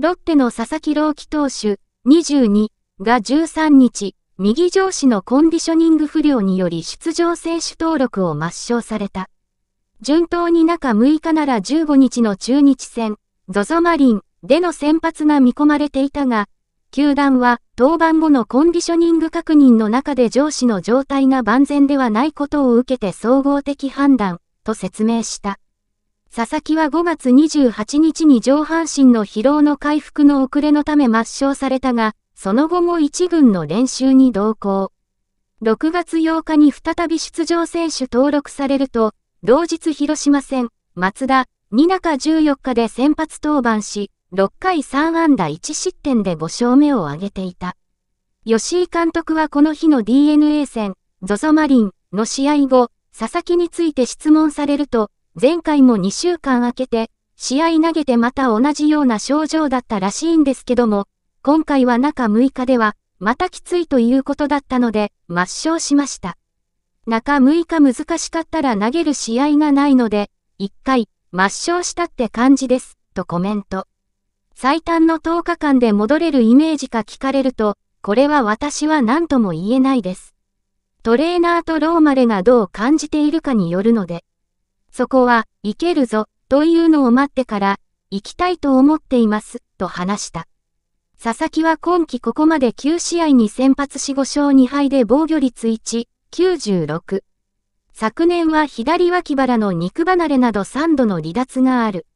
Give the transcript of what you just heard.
ロッテの佐々木朗希投手22が13日、右上司のコンディショニング不良により出場選手登録を抹消された。順当に中6日なら15日の中日戦、ZOZO マリンでの先発が見込まれていたが、球団は登板後のコンディショニング確認の中で上司の状態が万全ではないことを受けて総合的判断と説明した。佐々木は5月28日に上半身の疲労の回復の遅れのため抹消されたが、その後も一軍の練習に同行。6月8日に再び出場選手登録されると、同日広島戦、松田、二中14日で先発登板し、6回3安打1失点で5勝目を挙げていた。吉井監督はこの日の DNA 戦、ゾゾマリンの試合後、佐々木について質問されると、前回も2週間空けて、試合投げてまた同じような症状だったらしいんですけども、今回は中6日では、またきついということだったので、抹消しました。中6日難しかったら投げる試合がないので、1回、抹消したって感じです、とコメント。最短の10日間で戻れるイメージか聞かれると、これは私は何とも言えないです。トレーナーとローマレがどう感じているかによるので。そこは、行けるぞ、というのを待ってから、行きたいと思っています、と話した。佐々木は今季ここまで9試合に先発し5勝2敗で防御率1、96。昨年は左脇腹の肉離れなど3度の離脱がある。